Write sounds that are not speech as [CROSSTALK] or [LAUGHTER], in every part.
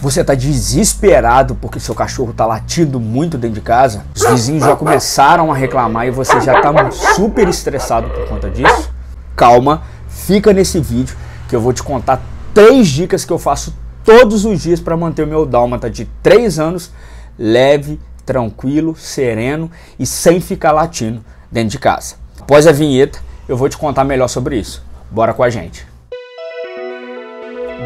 Você está desesperado porque seu cachorro está latindo muito dentro de casa? Os vizinhos já começaram a reclamar e você já está super estressado por conta disso? Calma, fica nesse vídeo que eu vou te contar três dicas que eu faço todos os dias para manter o meu dálmata de 3 anos leve, tranquilo, sereno e sem ficar latindo dentro de casa. Após a vinheta, eu vou te contar melhor sobre isso. Bora com a gente.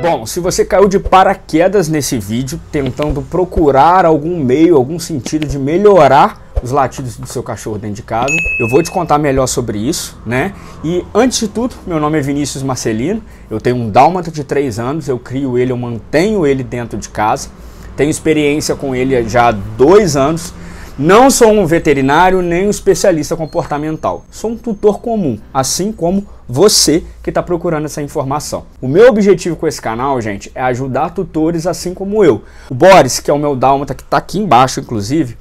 Bom, se você caiu de paraquedas nesse vídeo tentando procurar algum meio, algum sentido de melhorar os latidos do seu cachorro dentro de casa, eu vou te contar melhor sobre isso, né? E antes de tudo, meu nome é Vinícius Marcelino, eu tenho um dálmata de 3 anos, eu crio ele, eu mantenho ele dentro de casa, tenho experiência com ele já há 2 anos, não sou um veterinário nem um especialista comportamental. Sou um tutor comum, assim como você que está procurando essa informação. O meu objetivo com esse canal, gente, é ajudar tutores assim como eu. O Boris, que é o meu dálmata, que está tá aqui embaixo, inclusive,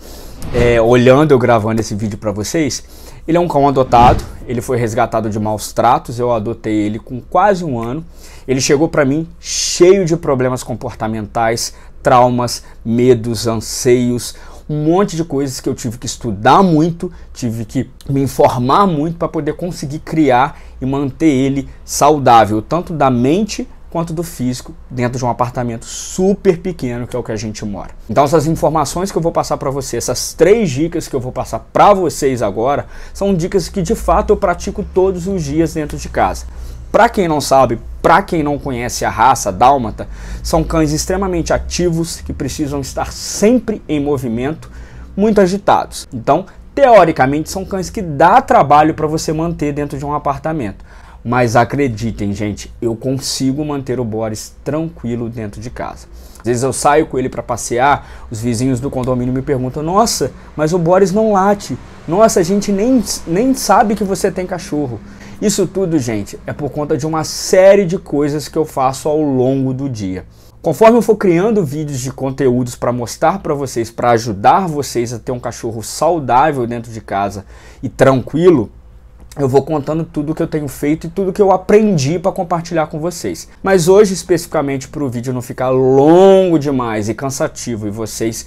é, olhando eu gravando esse vídeo para vocês, ele é um cão adotado, ele foi resgatado de maus tratos, eu adotei ele com quase um ano. Ele chegou para mim cheio de problemas comportamentais, traumas, medos, anseios, um monte de coisas que eu tive que estudar muito, tive que me informar muito para poder conseguir criar e manter ele saudável, tanto da mente quanto do físico dentro de um apartamento super pequeno que é o que a gente mora. Então essas informações que eu vou passar para você, essas três dicas que eu vou passar para vocês agora, são dicas que de fato eu pratico todos os dias dentro de casa. Para quem não sabe, para quem não conhece a raça dálmata, são cães extremamente ativos que precisam estar sempre em movimento, muito agitados. Então, teoricamente, são cães que dá trabalho para você manter dentro de um apartamento. Mas acreditem, gente, eu consigo manter o Boris tranquilo dentro de casa. Às vezes eu saio com ele para passear, os vizinhos do condomínio me perguntam: Nossa, mas o Boris não late. Nossa, a gente nem, nem sabe que você tem cachorro. Isso tudo, gente, é por conta de uma série de coisas que eu faço ao longo do dia. Conforme eu for criando vídeos de conteúdos para mostrar para vocês, para ajudar vocês a ter um cachorro saudável dentro de casa e tranquilo, eu vou contando tudo que eu tenho feito e tudo que eu aprendi para compartilhar com vocês. Mas hoje, especificamente para o vídeo não ficar longo demais e cansativo e vocês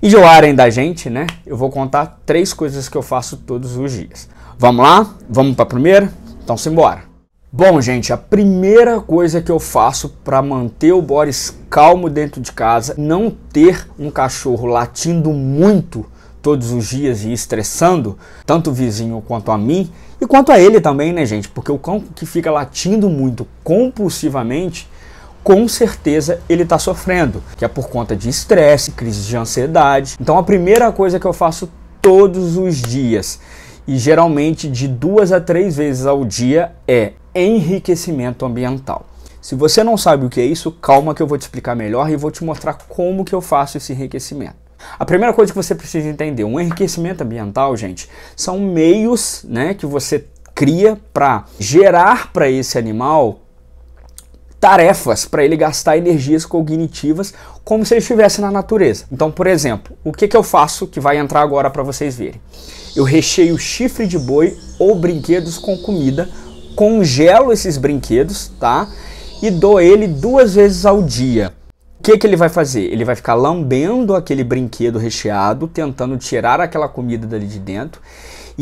enjoarem da gente, né? Eu vou contar três coisas que eu faço todos os dias. Vamos lá? Vamos para a primeira? Então simbora. Bom, gente, a primeira coisa que eu faço para manter o Boris calmo dentro de casa, não ter um cachorro latindo muito todos os dias e estressando tanto o vizinho quanto a mim e quanto a ele também, né, gente? Porque o cão que fica latindo muito compulsivamente, com certeza ele está sofrendo, que é por conta de estresse, crise de ansiedade. Então a primeira coisa que eu faço todos os dias e geralmente de duas a três vezes ao dia é enriquecimento ambiental. Se você não sabe o que é isso, calma que eu vou te explicar melhor e vou te mostrar como que eu faço esse enriquecimento. A primeira coisa que você precisa entender, um enriquecimento ambiental, gente, são meios, né, que você cria para gerar para esse animal tarefas para ele gastar energias cognitivas como se ele estivesse na natureza. Então, por exemplo, o que, que eu faço que vai entrar agora para vocês verem? Eu recheio chifre de boi ou brinquedos com comida, congelo esses brinquedos, tá? E dou ele duas vezes ao dia. O que, que ele vai fazer? Ele vai ficar lambendo aquele brinquedo recheado, tentando tirar aquela comida dali de dentro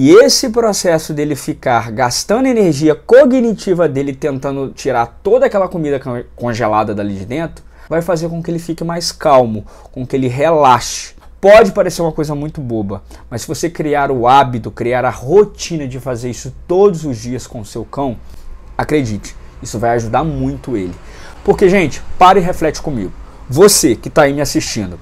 e esse processo dele ficar gastando energia cognitiva dele tentando tirar toda aquela comida congelada dali de dentro vai fazer com que ele fique mais calmo, com que ele relaxe. Pode parecer uma coisa muito boba, mas se você criar o hábito, criar a rotina de fazer isso todos os dias com o seu cão, acredite, isso vai ajudar muito ele. Porque, gente, para e reflete comigo. Você que está aí me assistindo,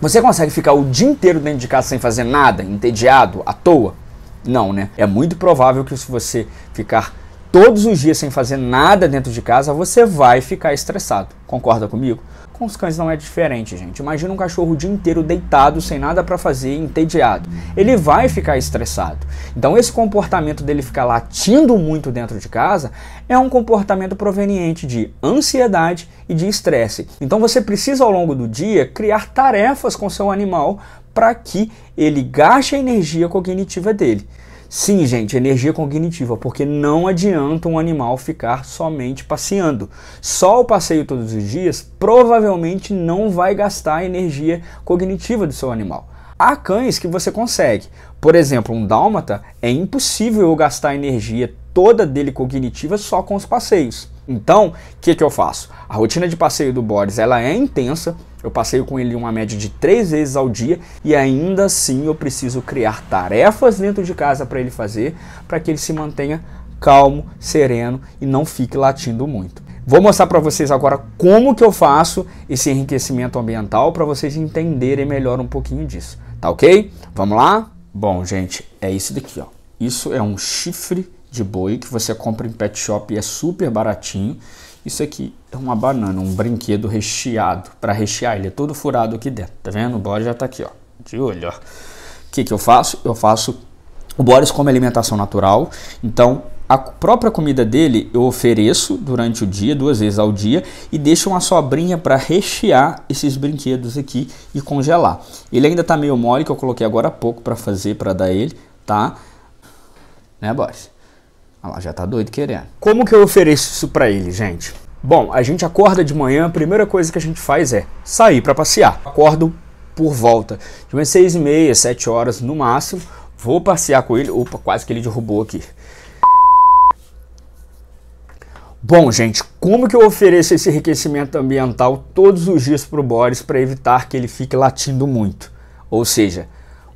você consegue ficar o dia inteiro dentro de casa sem fazer nada, entediado, à toa? Não, né? É muito provável que se você ficar todos os dias sem fazer nada dentro de casa, você vai ficar estressado. Concorda comigo? com os cães não é diferente, gente. Imagina um cachorro o dia inteiro deitado, sem nada para fazer, entediado. Ele vai ficar estressado. Então, esse comportamento dele ficar latindo muito dentro de casa é um comportamento proveniente de ansiedade e de estresse. Então, você precisa ao longo do dia criar tarefas com seu animal para que ele gaste a energia cognitiva dele. Sim, gente, energia cognitiva, porque não adianta um animal ficar somente passeando. Só o passeio todos os dias provavelmente não vai gastar a energia cognitiva do seu animal. Há cães que você consegue. Por exemplo, um dálmata é impossível eu gastar a energia toda dele cognitiva só com os passeios. Então, o que, que eu faço? A rotina de passeio do Boris ela é intensa, eu passeio com ele uma média de três vezes ao dia e ainda assim eu preciso criar tarefas dentro de casa para ele fazer, para que ele se mantenha calmo, sereno e não fique latindo muito. Vou mostrar para vocês agora como que eu faço esse enriquecimento ambiental para vocês entenderem melhor um pouquinho disso, tá ok? Vamos lá? Bom, gente, é isso daqui, ó. Isso é um chifre de boi que você compra em pet shop e é super baratinho. Isso aqui é uma banana, um brinquedo recheado. Para rechear, ele é todo furado aqui dentro. Tá vendo? O bode já tá aqui, ó. De olho, ó. O que, que eu faço? Eu faço o Boris come alimentação natural, então a própria comida dele eu ofereço durante o dia, duas vezes ao dia, e deixo uma sobrinha para rechear esses brinquedos aqui e congelar. Ele ainda está meio mole, que eu coloquei agora há pouco para fazer, para dar ele, tá? Né, Boris? ela ah já tá doido querendo. Como que eu ofereço isso para ele, gente? Bom, a gente acorda de manhã, a primeira coisa que a gente faz é sair para passear. Acordo por volta de umas seis e meia, sete horas no máximo. Vou passear com ele. Opa, quase que ele derrubou aqui. Bom, gente, como que eu ofereço esse enriquecimento ambiental todos os dias para o Boris para evitar que ele fique latindo muito? Ou seja,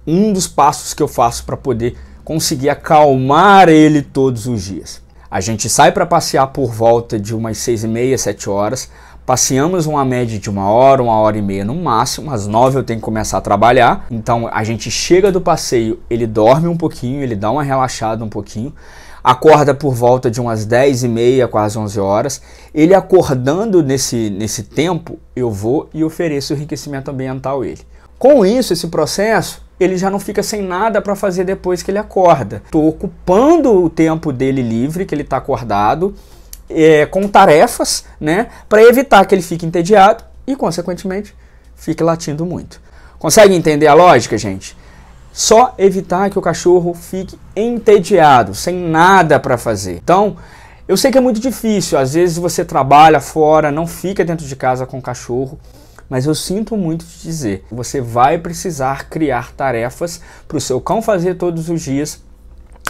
um dos passos que eu faço para poder conseguir acalmar ele todos os dias. A gente sai para passear por volta de umas seis e meia, sete horas. Passeamos uma média de uma hora, uma hora e meia no máximo. Às nove eu tenho que começar a trabalhar. Então a gente chega do passeio, ele dorme um pouquinho, ele dá uma relaxada um pouquinho. Acorda por volta de umas dez e meia, quase onze horas. Ele acordando nesse, nesse tempo, eu vou e ofereço o enriquecimento ambiental a ele. Com isso, esse processo, ele já não fica sem nada para fazer depois que ele acorda. Estou ocupando o tempo dele livre, que ele está acordado, é, com tarefas, né, para evitar que ele fique entediado e, consequentemente, fique latindo muito. Consegue entender a lógica, gente? Só evitar que o cachorro fique entediado, sem nada para fazer. Então, eu sei que é muito difícil. Às vezes você trabalha fora, não fica dentro de casa com o cachorro mas eu sinto muito te dizer, você vai precisar criar tarefas para o seu cão fazer todos os dias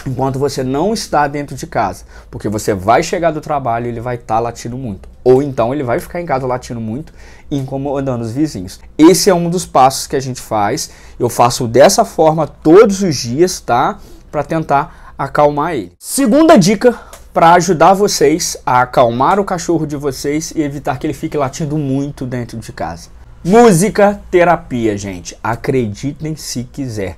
enquanto você não está dentro de casa, porque você vai chegar do trabalho e ele vai estar tá latindo muito. Ou então ele vai ficar em casa latindo muito e incomodando os vizinhos. Esse é um dos passos que a gente faz. Eu faço dessa forma todos os dias, tá? Para tentar acalmar ele. Segunda dica para ajudar vocês a acalmar o cachorro de vocês e evitar que ele fique latindo muito dentro de casa. Música terapia, gente. Acreditem se quiser.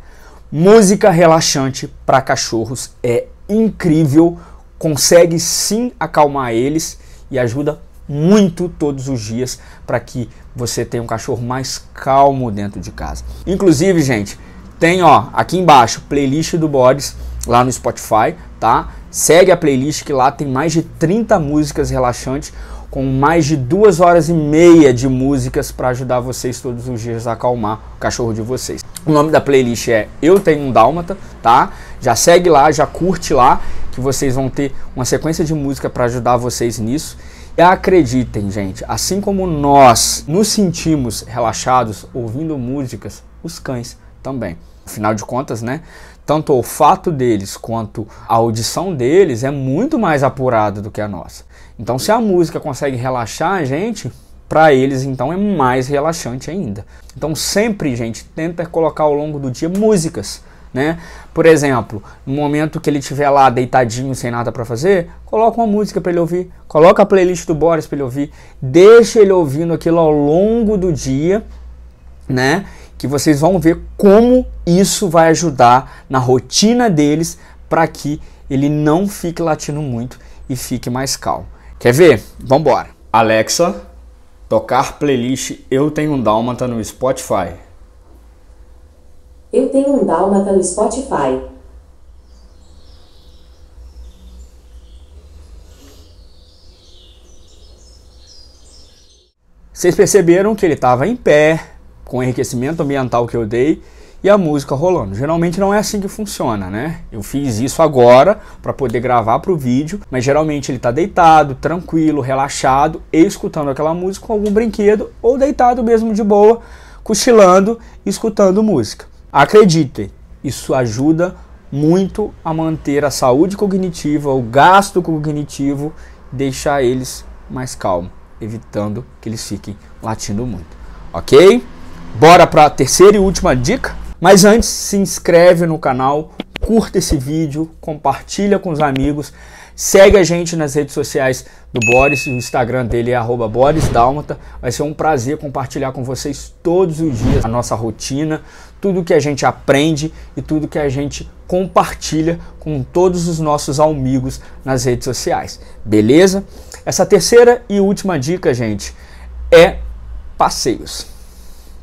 Música relaxante para cachorros é incrível, consegue sim acalmar eles e ajuda muito todos os dias para que você tenha um cachorro mais calmo dentro de casa. Inclusive, gente, tem ó aqui embaixo playlist do Boris lá no Spotify, tá? Segue a playlist que lá tem mais de 30 músicas relaxantes com mais de duas horas e meia de músicas para ajudar vocês todos os dias a acalmar o cachorro de vocês. O nome da playlist é Eu Tenho um Dálmata, tá? Já segue lá, já curte lá, que vocês vão ter uma sequência de música para ajudar vocês nisso. E acreditem, gente, assim como nós nos sentimos relaxados ouvindo músicas, os cães também. Afinal de contas, né? Tanto o olfato deles quanto a audição deles é muito mais apurada do que a nossa. Então, se a música consegue relaxar a gente, para eles então é mais relaxante ainda. Então, sempre, gente, tenta colocar ao longo do dia músicas né? Por exemplo, no momento que ele estiver lá deitadinho sem nada para fazer, coloca uma música para ele ouvir, coloca a playlist do Boris para ele ouvir, deixa ele ouvindo aquilo ao longo do dia, né? que vocês vão ver como isso vai ajudar na rotina deles para que ele não fique latindo muito e fique mais calmo. Quer ver? Vambora! Alexa, tocar playlist Eu Tenho um Dálmata no Spotify. Eu Tenho um Dálmata no Spotify. Vocês perceberam que ele estava em pé, com o enriquecimento ambiental que eu dei e a música rolando. Geralmente não é assim que funciona, né? Eu fiz isso agora para poder gravar para o vídeo, mas geralmente ele está deitado, tranquilo, relaxado, e escutando aquela música com algum brinquedo ou deitado mesmo de boa, cochilando, escutando música. Acreditem, isso ajuda muito a manter a saúde cognitiva, o gasto cognitivo, deixar eles mais calmos, evitando que eles fiquem latindo muito. OK? Bora para a terceira e última dica? Mas antes, se inscreve no canal, curta esse vídeo, compartilha com os amigos, segue a gente nas redes sociais do Boris, o Instagram dele é @borisdalmata. Vai ser um prazer compartilhar com vocês todos os dias a nossa rotina, tudo que a gente aprende e tudo que a gente compartilha com todos os nossos amigos nas redes sociais. Beleza? Essa terceira e última dica, gente, é passeios.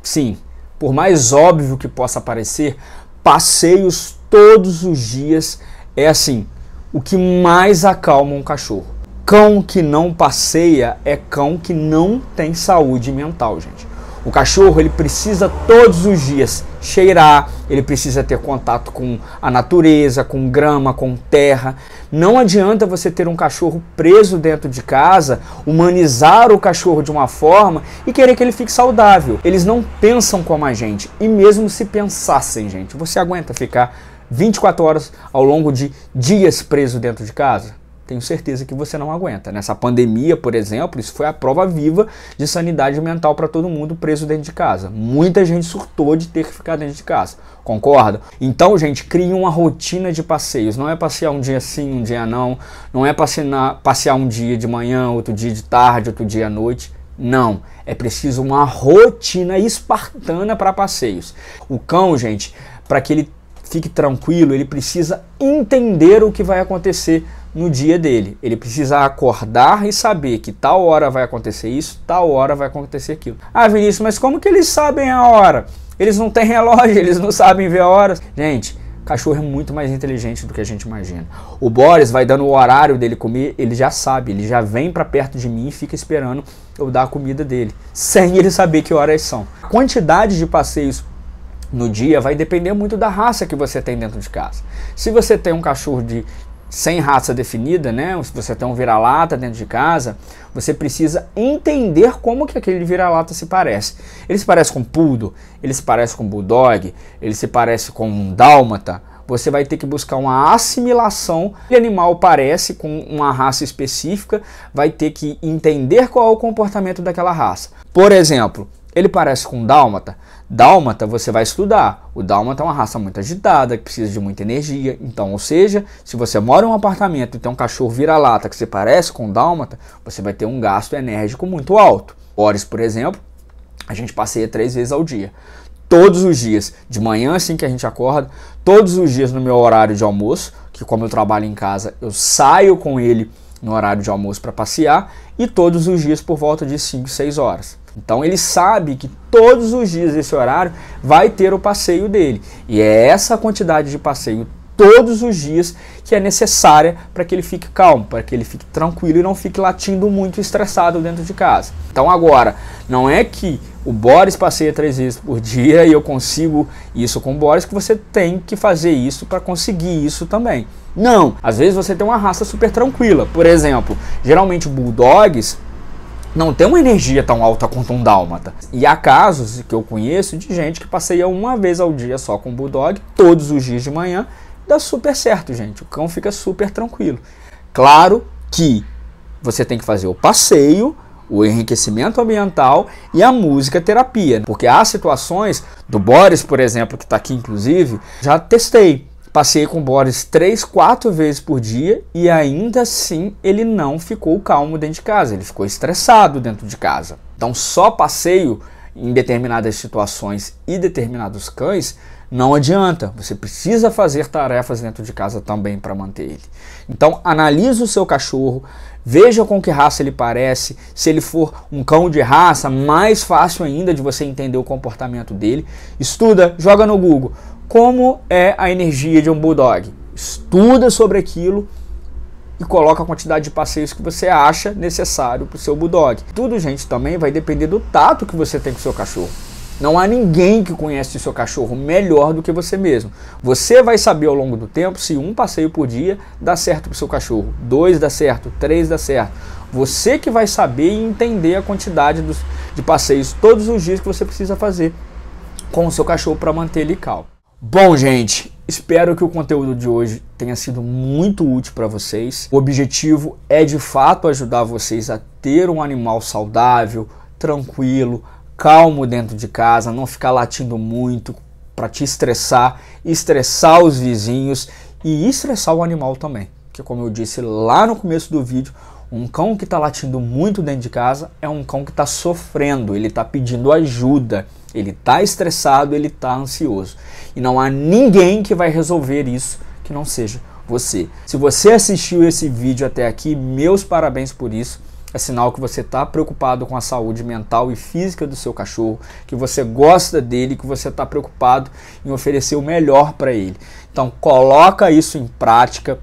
Sim, por mais óbvio que possa parecer, passeios todos os dias é assim, o que mais acalma um cachorro. Cão que não passeia é cão que não tem saúde mental, gente. O cachorro ele precisa todos os dias cheirar, ele precisa ter contato com a natureza, com grama, com terra. Não adianta você ter um cachorro preso dentro de casa, humanizar o cachorro de uma forma e querer que ele fique saudável. Eles não pensam como a gente. E mesmo se pensassem, gente, você aguenta ficar 24 horas ao longo de dias preso dentro de casa? tenho certeza que você não aguenta. Nessa pandemia, por exemplo, isso foi a prova viva de sanidade mental para todo mundo preso dentro de casa. Muita gente surtou de ter que ficar dentro de casa. Concorda? Então, gente, crie uma rotina de passeios. Não é passear um dia sim, um dia não. Não é passear, passear um dia de manhã, outro dia de tarde, outro dia à noite. Não, é preciso uma rotina espartana para passeios. O cão, gente, para que ele fique tranquilo, ele precisa entender o que vai acontecer no dia dele. Ele precisa acordar e saber que tal hora vai acontecer isso, tal hora vai acontecer aquilo. Ah, Vinícius, mas como que eles sabem a hora? Eles não têm relógio, [LAUGHS] eles não sabem ver horas. Gente, cachorro é muito mais inteligente do que a gente imagina. O Boris vai dando o horário dele comer, ele já sabe, ele já vem para perto de mim e fica esperando eu dar a comida dele, sem ele saber que horas são. A quantidade de passeios no dia vai depender muito da raça que você tem dentro de casa. Se você tem um cachorro de sem raça definida, né? Se você tem um vira-lata dentro de casa, você precisa entender como que aquele vira-lata se parece. Ele se parece com pudo, poodle, ele se parece com bulldog, ele se parece com um dálmata. Você vai ter que buscar uma assimilação. O animal parece com uma raça específica, vai ter que entender qual é o comportamento daquela raça. Por exemplo, ele parece com um dálmata, Dálmata você vai estudar. O dálmata é uma raça muito agitada, que precisa de muita energia. Então, ou seja, se você mora em um apartamento e tem um cachorro vira-lata que se parece com o dálmata, você vai ter um gasto enérgico muito alto. Horas, por exemplo, a gente passeia três vezes ao dia. Todos os dias, de manhã assim que a gente acorda, todos os dias no meu horário de almoço, que como eu trabalho em casa, eu saio com ele no horário de almoço para passear, e todos os dias por volta de 5, 6 horas. Então ele sabe que todos os dias esse horário vai ter o passeio dele. E é essa quantidade de passeio todos os dias que é necessária para que ele fique calmo, para que ele fique tranquilo e não fique latindo muito estressado dentro de casa. Então agora, não é que o Boris passeia três vezes por dia e eu consigo isso com o Boris, que você tem que fazer isso para conseguir isso também. Não, às vezes você tem uma raça super tranquila. Por exemplo, geralmente bulldogs não tem uma energia tão alta quanto um dálmata. E há casos que eu conheço de gente que passeia uma vez ao dia só com o bulldog, todos os dias de manhã, dá super certo, gente. O cão fica super tranquilo. Claro que você tem que fazer o passeio, o enriquecimento ambiental e a música terapia, porque há situações do Boris, por exemplo, que está aqui inclusive, já testei Passei com o Boris três, quatro vezes por dia e ainda assim ele não ficou calmo dentro de casa, ele ficou estressado dentro de casa. Então, só passeio em determinadas situações e determinados cães não adianta. Você precisa fazer tarefas dentro de casa também para manter ele. Então, analise o seu cachorro, veja com que raça ele parece. Se ele for um cão de raça, mais fácil ainda de você entender o comportamento dele. Estuda, joga no Google como é a energia de um bulldog. Estuda sobre aquilo e coloca a quantidade de passeios que você acha necessário para o seu bulldog. Tudo, gente, também vai depender do tato que você tem com o seu cachorro. Não há ninguém que conhece o seu cachorro melhor do que você mesmo. Você vai saber ao longo do tempo se um passeio por dia dá certo para o seu cachorro, dois dá certo, três dá certo. Você que vai saber e entender a quantidade dos, de passeios todos os dias que você precisa fazer com o seu cachorro para manter ele calmo. Bom, gente, espero que o conteúdo de hoje tenha sido muito útil para vocês. O objetivo é de fato ajudar vocês a ter um animal saudável, tranquilo, calmo dentro de casa, não ficar latindo muito para te estressar, estressar os vizinhos e estressar o animal também. Que como eu disse lá no começo do vídeo, um cão que está latindo muito dentro de casa é um cão que está sofrendo, ele está pedindo ajuda ele está estressado, ele está ansioso. E não há ninguém que vai resolver isso que não seja você. Se você assistiu esse vídeo até aqui, meus parabéns por isso. É sinal que você está preocupado com a saúde mental e física do seu cachorro, que você gosta dele, que você está preocupado em oferecer o melhor para ele. Então coloca isso em prática,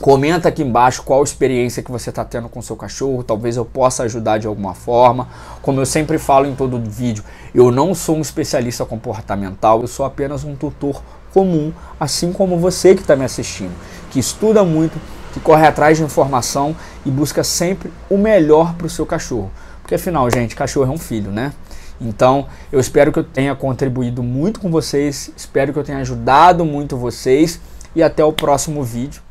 Comenta aqui embaixo qual experiência que você está tendo com seu cachorro, talvez eu possa ajudar de alguma forma. Como eu sempre falo em todo vídeo, eu não sou um especialista comportamental, eu sou apenas um tutor comum, assim como você que está me assistindo, que estuda muito, que corre atrás de informação e busca sempre o melhor para o seu cachorro. Porque afinal, gente, cachorro é um filho, né? Então, eu espero que eu tenha contribuído muito com vocês, espero que eu tenha ajudado muito vocês e até o próximo vídeo.